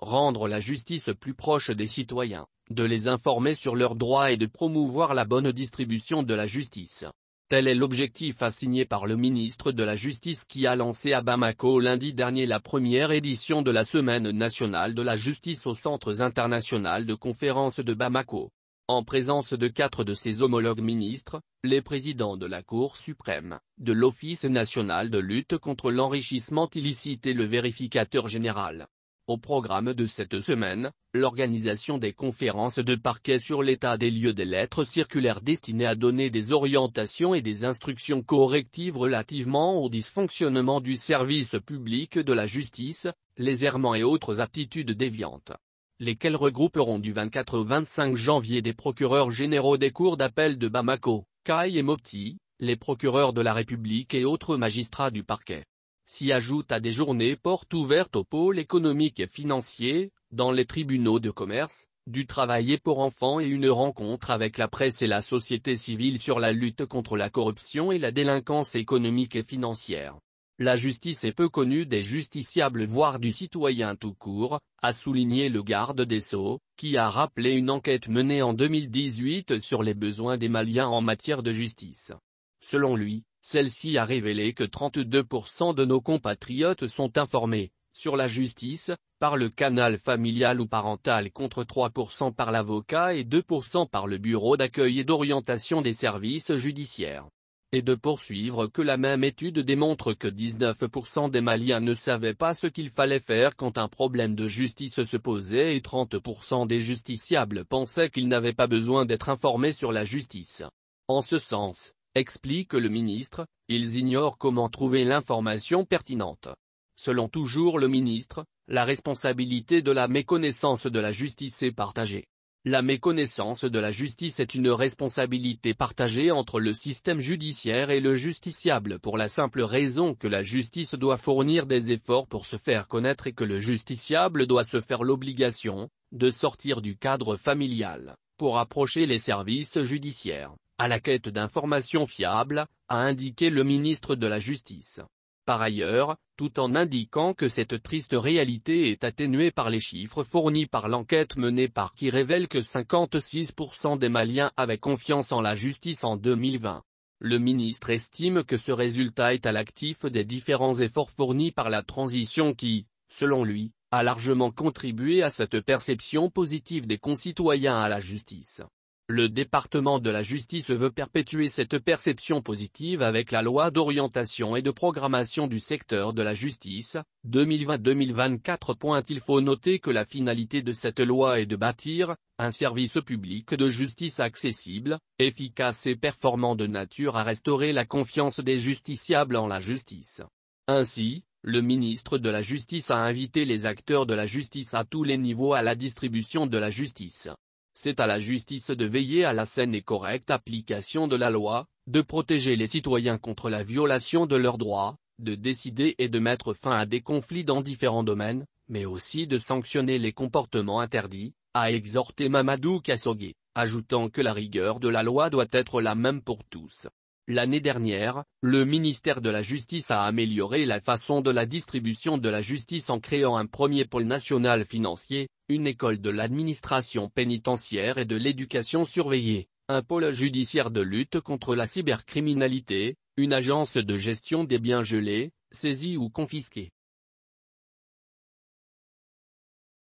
rendre la justice plus proche des citoyens, de les informer sur leurs droits et de promouvoir la bonne distribution de la justice. Tel est l'objectif assigné par le ministre de la Justice qui a lancé à Bamako lundi dernier la première édition de la Semaine nationale de la justice aux centres International de Conférence de Bamako. En présence de quatre de ses homologues ministres, les présidents de la Cour suprême, de l'Office national de lutte contre l'enrichissement illicite et le vérificateur général, au programme de cette semaine, l'organisation des conférences de parquet sur l'état des lieux des lettres circulaires destinées à donner des orientations et des instructions correctives relativement au dysfonctionnement du service public de la justice, les errements et autres aptitudes déviantes. Lesquelles regrouperont du 24 au 25 janvier des procureurs généraux des cours d'appel de Bamako, Kai et Mopti, les procureurs de la République et autres magistrats du parquet s'y ajoute à des journées portes ouvertes au pôle économique et financier, dans les tribunaux de commerce, du travail et pour enfants et une rencontre avec la presse et la société civile sur la lutte contre la corruption et la délinquance économique et financière. La justice est peu connue des justiciables voire du citoyen tout court, a souligné le garde des Sceaux, qui a rappelé une enquête menée en 2018 sur les besoins des Maliens en matière de justice. Selon lui, celle-ci a révélé que 32% de nos compatriotes sont informés, sur la justice, par le canal familial ou parental contre 3% par l'avocat et 2% par le bureau d'accueil et d'orientation des services judiciaires. Et de poursuivre que la même étude démontre que 19% des Maliens ne savaient pas ce qu'il fallait faire quand un problème de justice se posait et 30% des justiciables pensaient qu'ils n'avaient pas besoin d'être informés sur la justice. En ce sens, explique le ministre, ils ignorent comment trouver l'information pertinente. Selon toujours le ministre, la responsabilité de la méconnaissance de la justice est partagée. La méconnaissance de la justice est une responsabilité partagée entre le système judiciaire et le justiciable pour la simple raison que la justice doit fournir des efforts pour se faire connaître et que le justiciable doit se faire l'obligation, de sortir du cadre familial, pour approcher les services judiciaires, à la quête d'informations fiables, a indiqué le ministre de la Justice. Par ailleurs, tout en indiquant que cette triste réalité est atténuée par les chiffres fournis par l'enquête menée par qui révèle que 56% des Maliens avaient confiance en la justice en 2020. Le ministre estime que ce résultat est à l'actif des différents efforts fournis par la transition qui, selon lui, a largement contribué à cette perception positive des concitoyens à la justice. Le département de la justice veut perpétuer cette perception positive avec la loi d'orientation et de programmation du secteur de la justice, 2020-2024. Il faut noter que la finalité de cette loi est de bâtir, un service public de justice accessible, efficace et performant de nature à restaurer la confiance des justiciables en la justice. Ainsi, le ministre de la Justice a invité les acteurs de la justice à tous les niveaux à la distribution de la justice. C'est à la justice de veiller à la saine et correcte application de la loi, de protéger les citoyens contre la violation de leurs droits, de décider et de mettre fin à des conflits dans différents domaines, mais aussi de sanctionner les comportements interdits, a exhorté Mamadou Kassougué, ajoutant que la rigueur de la loi doit être la même pour tous. L'année dernière, le ministère de la Justice a amélioré la façon de la distribution de la justice en créant un premier pôle national financier, une école de l'administration pénitentiaire et de l'éducation surveillée, un pôle judiciaire de lutte contre la cybercriminalité, une agence de gestion des biens gelés, saisis ou confisqués.